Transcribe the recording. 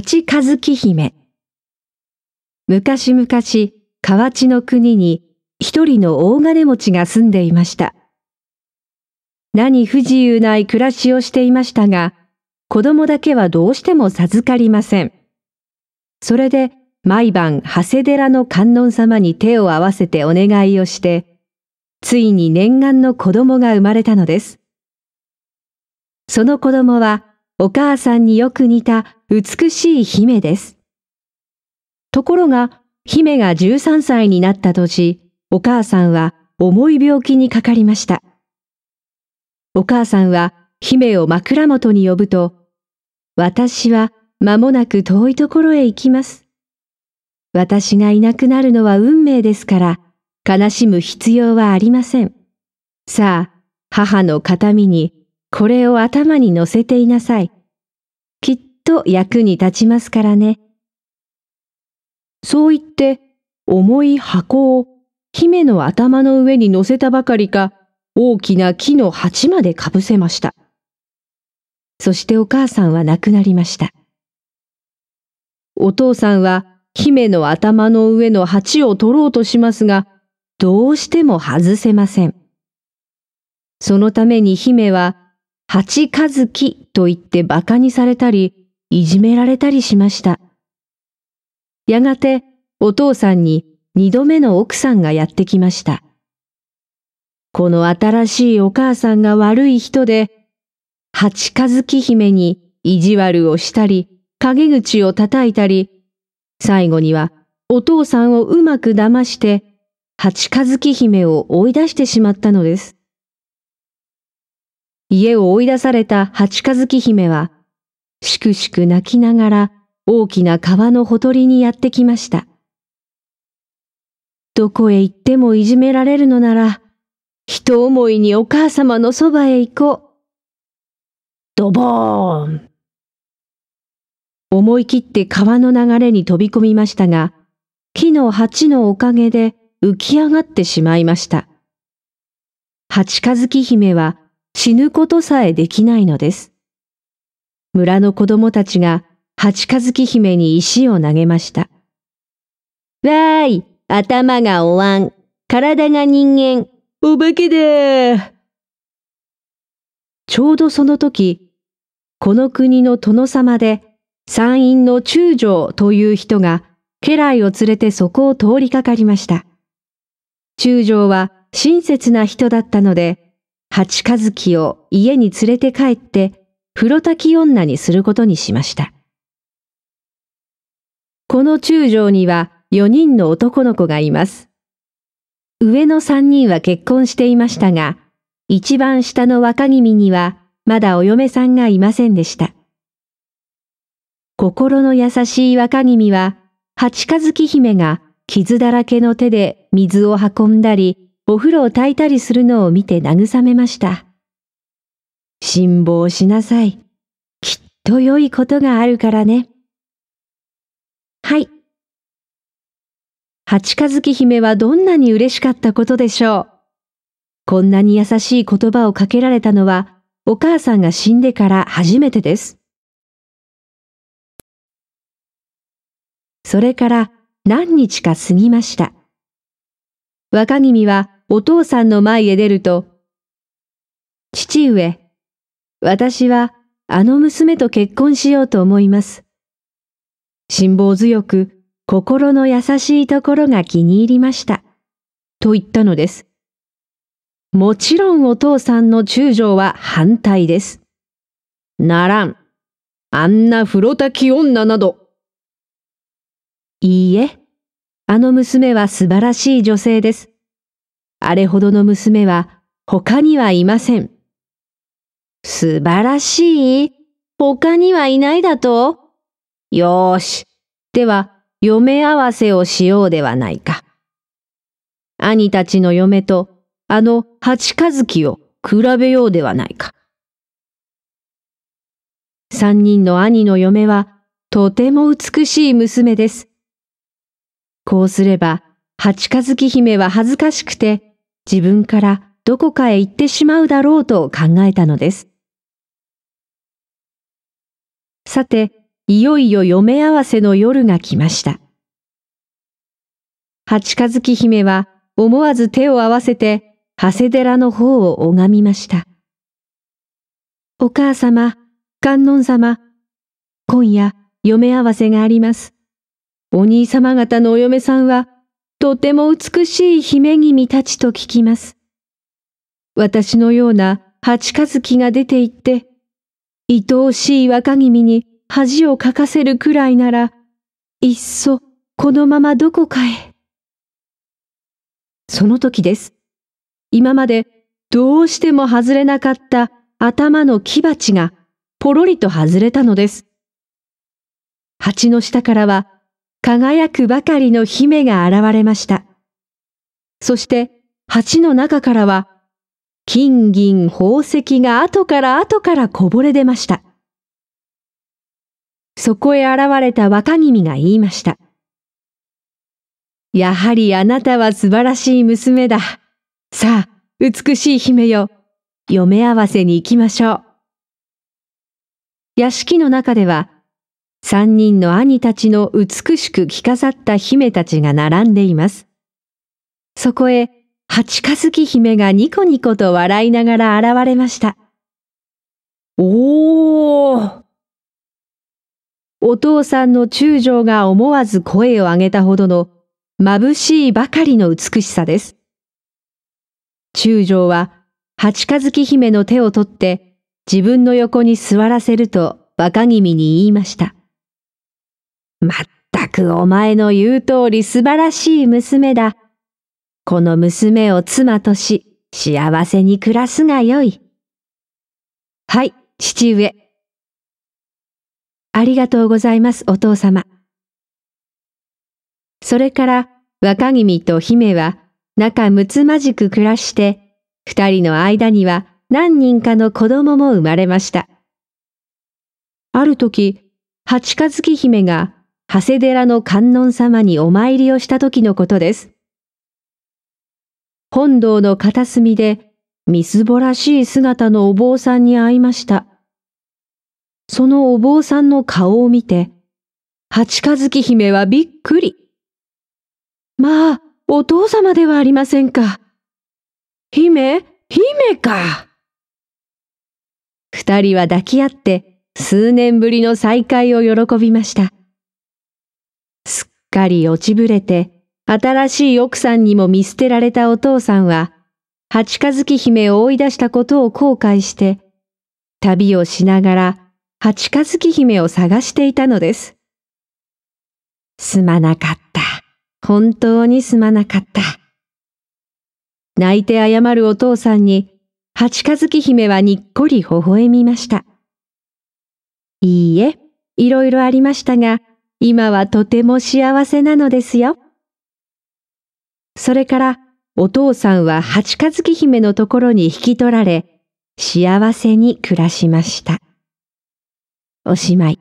八和き姫。昔々、河内の国に一人の大金持ちが住んでいました。何不自由ない暮らしをしていましたが、子供だけはどうしても授かりません。それで、毎晩、長谷寺の観音様に手を合わせてお願いをして、ついに念願の子供が生まれたのです。その子供は、お母さんによく似た美しい姫です。ところが、姫が13歳になった年、お母さんは重い病気にかかりました。お母さんは姫を枕元に呼ぶと、私は間もなく遠いところへ行きます。私がいなくなるのは運命ですから、悲しむ必要はありません。さあ、母の形見にこれを頭に乗せていなさい。きっと役に立ちますからね。そう言って、重い箱を姫の頭の上に乗せたばかりか、大きな木の鉢までかぶせました。そしてお母さんは亡くなりました。お父さんは姫の頭の上の鉢を取ろうとしますが、どうしても外せません。そのために姫は、鉢ずきと言って馬鹿にされたり、いじめられたりしました。やがてお父さんに二度目の奥さんがやってきました。この新しいお母さんが悪い人で、八ず月姫に意地悪をしたり、陰口を叩いたり、最後にはお父さんをうまく騙して、八ず月姫を追い出してしまったのです。家を追い出された八日月姫は、しくしく泣きながら大きな川のほとりにやってきました。どこへ行ってもいじめられるのなら、人思いにお母様のそばへ行こう。ドボーン思い切って川の流れに飛び込みましたが、木の鉢のおかげで浮き上がってしまいました。八日月姫は死ぬことさえできないのです。村の子供たちが八日月姫に石を投げました。わーい、頭がおわん、体が人間、お化けだちょうどその時、この国の殿様で山陰の中将という人が家来を連れてそこを通りかかりました。中将は親切な人だったので、八日月を家に連れて帰って、風呂滝女にすることにしました。この中将には4人の男の子がいます。上の3人は結婚していましたが、一番下の若君にはまだお嫁さんがいませんでした。心の優しい若君は、八日月姫が傷だらけの手で水を運んだり、お風呂を炊いたりするのを見て慰めました。辛抱しなさい。きっと良いことがあるからね。はい。八日月姫はどんなに嬉しかったことでしょう。こんなに優しい言葉をかけられたのは、お母さんが死んでから初めてです。それから何日か過ぎました。若君はお父さんの前へ出ると、父上、私はあの娘と結婚しようと思います。辛抱強く心の優しいところが気に入りました。と言ったのです。もちろんお父さんの中将は反対です。ならん。あんな風呂炊き女など。いいえ、あの娘は素晴らしい女性です。あれほどの娘は他にはいません。素晴らしい他にはいないだとよーし。では、嫁合わせをしようではないか。兄たちの嫁と、あの八日月を比べようではないか。三人の兄の嫁は、とても美しい娘です。こうすれば、八日月姫は恥ずかしくて、自分からどこかへ行ってしまうだろうと考えたのです。さて、いよいよ嫁合わせの夜が来ました。八日月姫は思わず手を合わせて、長谷寺の方を拝みました。お母様、観音様、今夜、嫁合わせがあります。お兄様方のお嫁さんは、とても美しい姫君たちと聞きます。私のような八日月が出て行って、愛おしい若君に恥をかかせるくらいなら、いっそこのままどこかへ。その時です。今までどうしても外れなかった頭の木鉢がポロリと外れたのです。鉢の下からは輝くばかりの姫が現れました。そして鉢の中からは、金銀宝石が後から後からこぼれ出ました。そこへ現れた若君が言いました。やはりあなたは素晴らしい娘だ。さあ、美しい姫よ。嫁合わせに行きましょう。屋敷の中では、三人の兄たちの美しく着飾った姫たちが並んでいます。そこへ、八ず月姫がニコニコと笑いながら現れました。おーお父さんの中将が思わず声を上げたほどの眩しいばかりの美しさです。中将は八日月姫の手を取って自分の横に座らせると若君に言いました。まったくお前の言う通り素晴らしい娘だ。この娘を妻とし、幸せに暮らすがよい。はい、父上。ありがとうございます、お父様。それから若君と姫は仲睦まじく暮らして、二人の間には何人かの子供も生まれました。ある時、八日月姫が長谷寺の観音様にお参りをした時のことです。本堂の片隅で、みすぼらしい姿のお坊さんに会いました。そのお坊さんの顔を見て、八日月姫はびっくり。まあ、お父様ではありませんか。姫、姫か。二人は抱き合って、数年ぶりの再会を喜びました。かり落ちぶれて、新しい奥さんにも見捨てられたお父さんは、八日月姫を追い出したことを後悔して、旅をしながら八日月姫を探していたのです。すまなかった。本当にすまなかった。泣いて謝るお父さんに、八日月姫はにっこり微笑みました。いいえ、いろいろありましたが、今はとても幸せなのですよ。それから、お父さんは八日月姫のところに引き取られ、幸せに暮らしました。おしまい。